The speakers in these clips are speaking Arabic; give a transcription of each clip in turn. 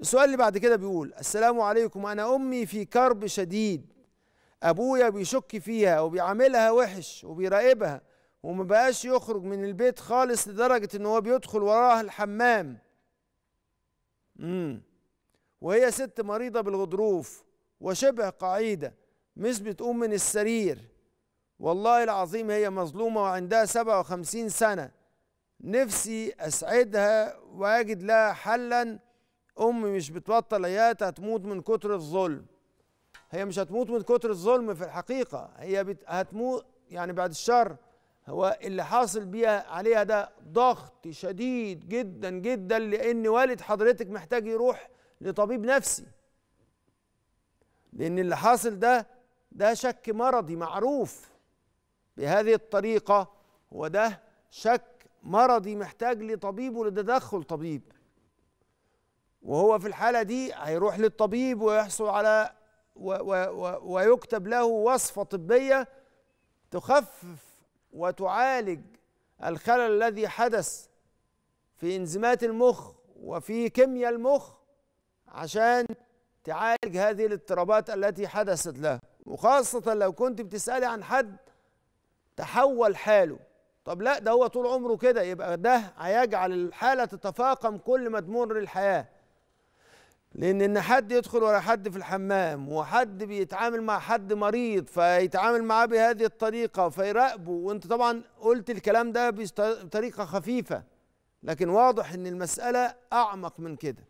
السؤال اللي بعد كده بيقول السلام عليكم انا امي في كرب شديد ابويا بيشك فيها وبيعاملها وحش وبيراقبها وما بقاش يخرج من البيت خالص لدرجه ان هو بيدخل وراها الحمام مم. وهي ست مريضه بالغضروف وشبه قعيده مش بتقوم من السرير والله العظيم هي مظلومه وعندها سبعة وخمسين سنه نفسي اسعدها واجد لها حلا امي مش بتبطل ايات هتموت من كتر الظلم هي مش هتموت من كتر الظلم في الحقيقه هي بت... هتموت يعني بعد الشر هو اللي حاصل بيها عليها ده ضغط شديد جدا جدا لان والد حضرتك محتاج يروح لطبيب نفسي لان اللي حاصل ده ده شك مرضي معروف بهذه الطريقه هو ده شك مرضي محتاج لطبيب ولتدخل طبيب وهو في الحالة دي هيروح للطبيب ويحصل على و و و ويكتب له وصفة طبية تخفف وتعالج الخلل الذي حدث في انزيمات المخ وفي كيمياء المخ عشان تعالج هذه الاضطرابات التي حدثت له وخاصة لو كنت بتسألي عن حد تحول حاله طب لا ده هو طول عمره كده يبقى ده هيجعل الحالة تتفاقم كل ما تمر الحياة لان ان حد يدخل ورا حد في الحمام وحد بيتعامل مع حد مريض فيتعامل معاه بهذه الطريقه فيراقبه وانت طبعا قلت الكلام ده بطريقه خفيفه لكن واضح ان المساله اعمق من كده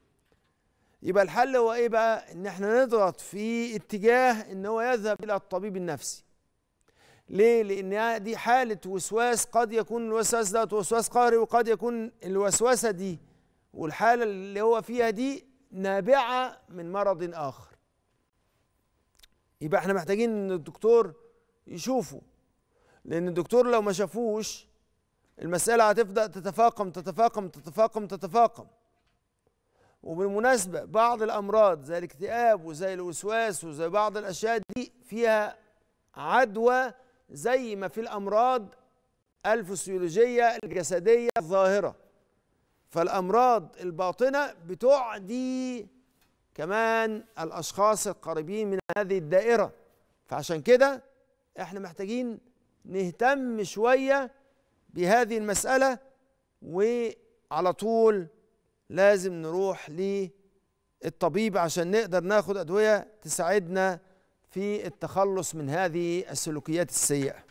يبقى الحل هو ايه بقى ان احنا نضغط في اتجاه ان هو يذهب الى الطبيب النفسي ليه لان دي حاله وسواس قد يكون الوسواس ده وسواس قهري وقد يكون الوسوسه دي والحاله اللي هو فيها دي نابعه من مرض اخر يبقى احنا محتاجين ان الدكتور يشوفه لان الدكتور لو ما شافوش المساله هتبدا تتفاقم تتفاقم تتفاقم تتفاقم وبالمناسبه بعض الامراض زي الاكتئاب وزي الوسواس وزي بعض الاشياء دي فيها عدوى زي ما في الامراض الفسيولوجيه الجسديه الظاهره فالامراض الباطنه بتعدي كمان الاشخاص القريبين من هذه الدائره فعشان كده احنا محتاجين نهتم شويه بهذه المساله وعلى طول لازم نروح للطبيب عشان نقدر ناخد ادويه تساعدنا في التخلص من هذه السلوكيات السيئه